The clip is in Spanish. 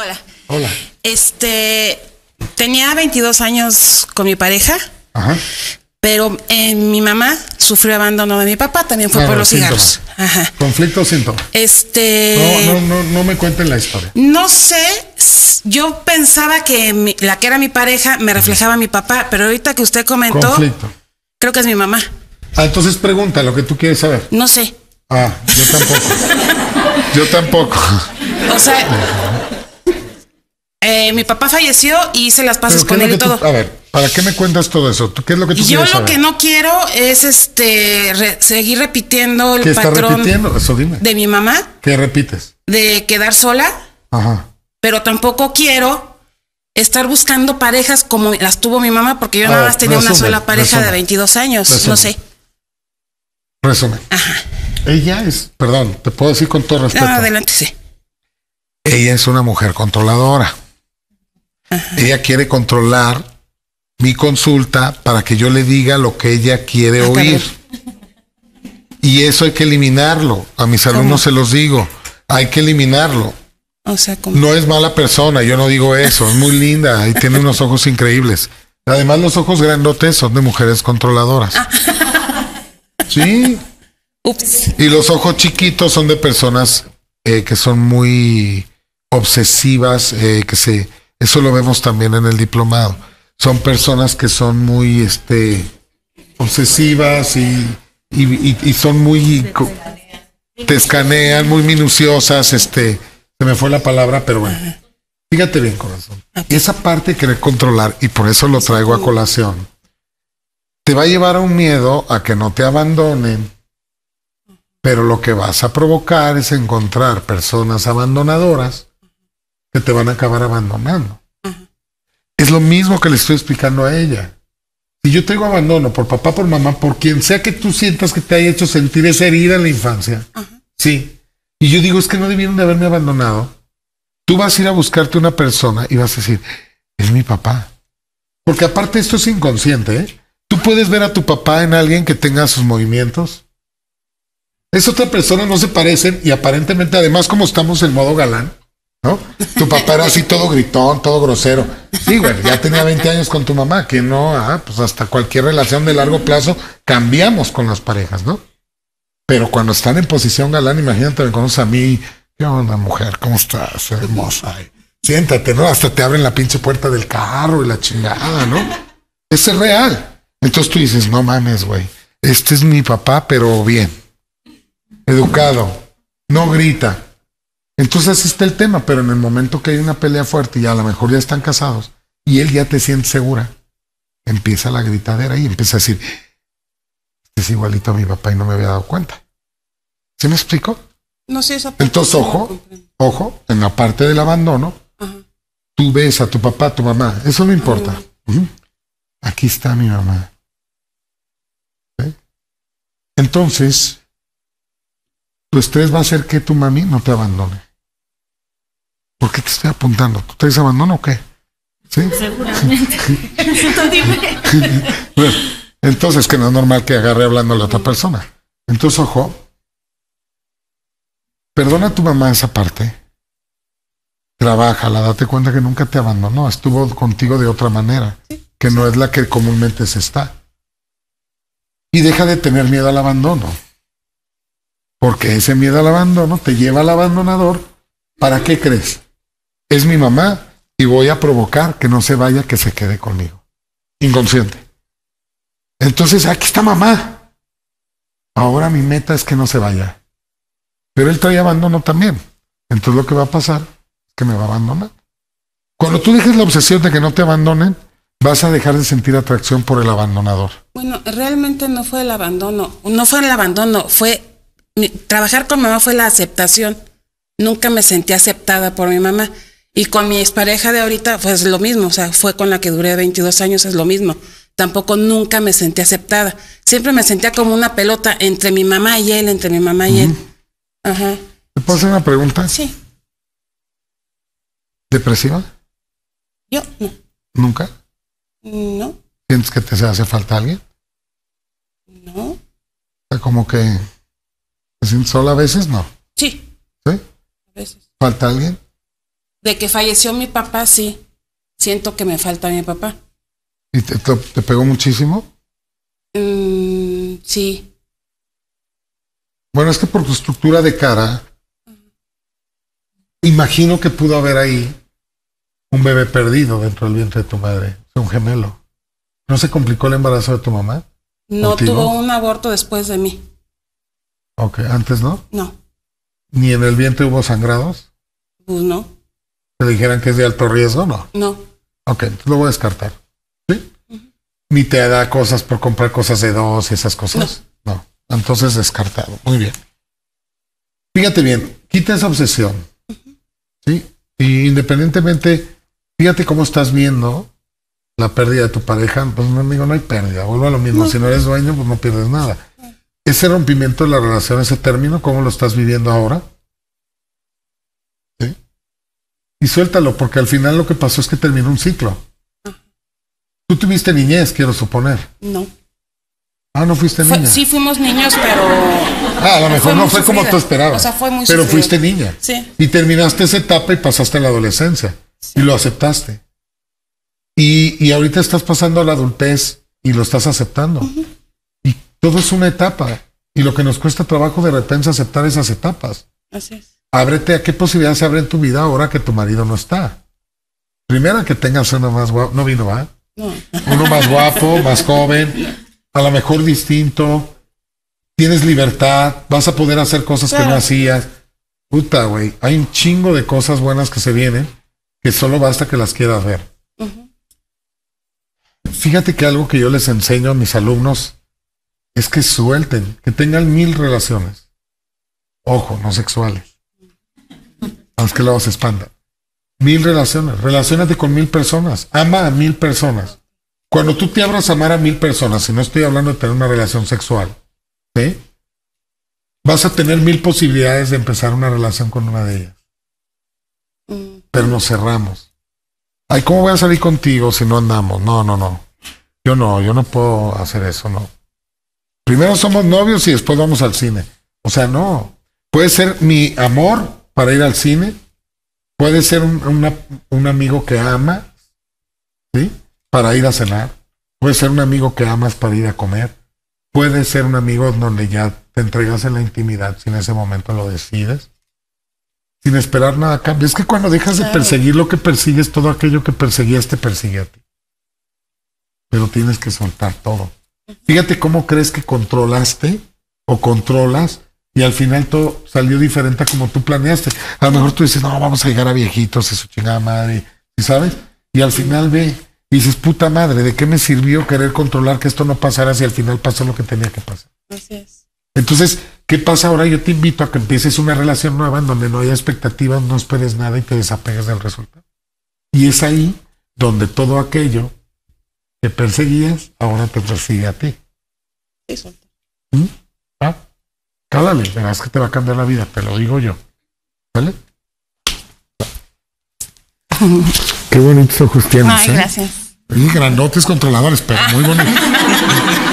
Hola. Hola. Este, tenía 22 años con mi pareja. Ajá. Pero eh, mi mamá sufrió abandono de mi papá, también fue por los cigarros. Ajá. ¿Conflicto o síntoma? Este. No, no, no, no me cuenten la historia. No sé, yo pensaba que la que era mi pareja me reflejaba a mi papá, pero ahorita que usted comentó. Conflicto. Creo que es mi mamá. Ah, entonces pregunta lo que tú quieres saber. No sé. Ah, yo tampoco. yo tampoco. O sea, eh, mi papá falleció y hice las pasas con él y todo. a ver, ¿para qué me cuentas todo eso? ¿Qué es lo que tú Yo lo que no quiero es este seguir repitiendo el patrón de mi mamá. ¿Qué repites? De quedar sola. Ajá. Pero tampoco quiero estar buscando parejas como las tuvo mi mamá, porque yo nada más tenía una sola pareja de 22 años. no sé. Resumen. Ajá. Ella es, perdón, te puedo decir con todo respeto. No, adelante, sí. Ella es una mujer controladora. Ella quiere controlar mi consulta para que yo le diga lo que ella quiere oír. Y eso hay que eliminarlo. A mis alumnos se los digo. Hay que eliminarlo. no es mala persona, yo no digo eso. Es muy linda y tiene unos ojos increíbles. Además, los ojos grandotes son de mujeres controladoras. Ah. sí. Y los ojos chiquitos son de personas eh, que son muy obsesivas, eh, que se eso lo vemos también en el diplomado. Son personas que son muy este, obsesivas y, son muy... Te escanean, muy minuciosas, este... Se me fue la palabra, pero bueno. Fíjate bien, corazón. Esa parte de querer controlar, y por eso lo traigo a colación, te va a llevar a un miedo a que no te abandonen, pero lo que vas a provocar es encontrar personas abandonadoras que te van a acabar abandonando. Es lo mismo que le estoy explicando a ella. Si yo tengo abandono por papá, por mamá, por quien sea que tú sientas que te haya hecho sentir esa herida en la infancia, sí. Y yo digo, es que no debieron de haberme abandonado. Tú vas a ir a buscarte una persona y vas a decir, es mi papá. Porque aparte esto es inconsciente, ¿eh? Tú puedes ver a tu papá en alguien que tenga sus movimientos. Es otra persona, no se parecen y aparentemente, además como estamos en modo galán, tu papá era así todo gritón, todo grosero. Sí, güey, ya tenía 20 años con tu mamá, que no, ah, pues hasta cualquier relación de largo plazo cambiamos con las parejas, ¿no? Pero cuando están en posición galán, imagínate, me conoces a mí, ¿qué onda, mujer? ¿Cómo estás? Hermosa. Siéntate, ¿no? Hasta te abren la pinche puerta del carro y la chingada, ¿no? Ese es real. Entonces tú dices, no mames, güey, este es mi papá, pero bien, educado, no grita, entonces así está el tema, pero en el momento que hay una pelea fuerte y a lo mejor ya están casados y él ya te siente segura, empieza la gritadera y empieza a decir, este es igualito a mi papá y no me había dado cuenta. ¿Se me explico? No sé, esa Entonces, ojo, ojo, en la parte del abandono, tú ves a tu papá, a tu mamá, eso no importa. Aquí está mi mamá. Entonces, tu estrés va a hacer que tu mami no te abandone. ¿Por qué te estoy apuntando? ¿Tú traes abandono o qué? ¿Sí? Seguramente. entonces, que no es normal que agarre hablando a la otra persona. Entonces, ojo, perdona a tu mamá esa parte. Trabájala, date cuenta que nunca te abandonó, estuvo contigo de otra manera, que no es la que comúnmente se está. Y deja de tener miedo al abandono. Porque ese miedo al abandono te lleva al abandonador. ¿Para qué crees? es mi mamá y voy a provocar que no se vaya, que se quede conmigo. Inconsciente. Entonces, aquí está mamá. Ahora mi meta es que no se vaya. Pero él trae abandono también. Entonces lo que va a pasar es que me va a abandonar. Cuando tú dejes la obsesión de que no te abandonen, vas a dejar de sentir atracción por el abandonador. Bueno, realmente no fue el abandono, no fue el abandono, fue trabajar con mamá fue la aceptación. Nunca me sentí aceptada por mi mamá. Y con mi expareja de ahorita, pues lo mismo, o sea, fue con la que duré 22 años, es lo mismo. Tampoco nunca me sentí aceptada. Siempre me sentía como una pelota entre mi mamá y él, entre mi mamá y él. Ajá. ¿Te puedo hacer una pregunta? Sí. ¿Depresiva? Yo no. ¿Nunca? No. ¿Sientes que te hace falta alguien? No. O sea, como que te sientes sola a veces, no. Sí. ¿Sí? A veces. ¿Falta alguien? De que falleció mi papá, sí. Siento que me falta mi papá. ¿Y te, pegó muchísimo? Mm, sí. Bueno, es que por tu estructura de cara, imagino que pudo haber ahí un bebé perdido dentro del vientre de tu madre, un gemelo. ¿No se complicó el embarazo de tu mamá? No tuvo un aborto después de mí. Ok, antes no? No. ¿Ni en el vientre hubo sangrados? Pues no. Te dijeran que es de alto riesgo, no. No. Ok, entonces lo voy a descartar. ¿Sí? Ni te da cosas por comprar cosas de dos y esas cosas. No. Entonces descartado. Muy bien. Fíjate bien, quita esa obsesión. ¿Sí? Y independientemente, fíjate cómo estás viendo la pérdida de tu pareja. Pues no, amigo, no hay pérdida. Vuelvo a lo mismo. Si no eres dueño, pues no pierdes nada. Ese rompimiento de la relación, ese término, ¿cómo lo estás viviendo ahora? y suéltalo, porque al final lo que pasó es que terminó un ciclo. Tú tuviste niñez, quiero suponer. No. Ah, no fuiste niña. sí, fuimos niños, pero. Ah, a lo mejor no fue como tú esperabas. O sea, fue muy Pero fuiste niña. Sí. Y terminaste esa etapa y pasaste a la adolescencia. Y lo aceptaste. Y, y, ahorita estás pasando a la adultez y lo estás aceptando. Y todo es una etapa. Y lo que nos cuesta trabajo de repente es aceptar esas etapas. Así es ábrete a qué posibilidades se abre en tu vida ahora que tu marido no está. Primera, que tengas uno más guapo. No vino, ¿va? Uno más guapo, más joven, a lo mejor distinto. Tienes libertad, vas a poder hacer cosas que no hacías. Puta, güey, hay un chingo de cosas buenas que se vienen que solo basta que las quieras ver. Fíjate que algo que yo les enseño a mis alumnos es que suelten, que tengan mil relaciones. Ojo, no sexuales a los que el lado se expanda. Mil relaciones, relacionate con mil personas, ama a mil personas. Cuando tú te abras a amar a mil personas, y no estoy hablando de tener una relación sexual, ¿sí? vas a tener mil posibilidades de empezar una relación con una de ellas. Mm. Pero nos cerramos. Ay, ¿cómo voy a salir contigo si no andamos? No, no, no. Yo no, yo no puedo hacer eso, no. Primero somos novios y después vamos al cine. O sea, no. Puede ser mi amor para ir al cine, puede ser un, amigo que ama, ¿sí? Para ir a cenar, puede ser un amigo que amas para ir a comer, puede ser un amigo donde ya te entregas en la intimidad si en ese momento lo decides, sin esperar nada a Es que cuando dejas de perseguir lo que persigues, todo aquello que perseguías te persigue a ti. Pero tienes que soltar todo. Fíjate cómo crees que controlaste o controlas y al final todo salió diferente a como tú planeaste. A lo mejor tú dices, no, vamos a llegar a viejitos eso su chingada madre, ¿y sabes? Y al final ve y dices, puta madre, ¿de qué me sirvió querer controlar que esto no pasara si al final pasó lo que tenía que pasar? Así es. Entonces, ¿qué pasa ahora? Yo te invito a que empieces una relación nueva en donde no haya expectativas, no esperes nada y te desapegas del resultado. Y es ahí donde todo aquello que perseguías ahora te persigue a ti. Eso. ¿Mm? Cálale, verás que te va a cambiar la vida, te lo digo yo. ¿Vale? Qué bonitos ojos tienes. Ay, ¿eh? gracias. Y grandotes controladores, pero muy bonitos.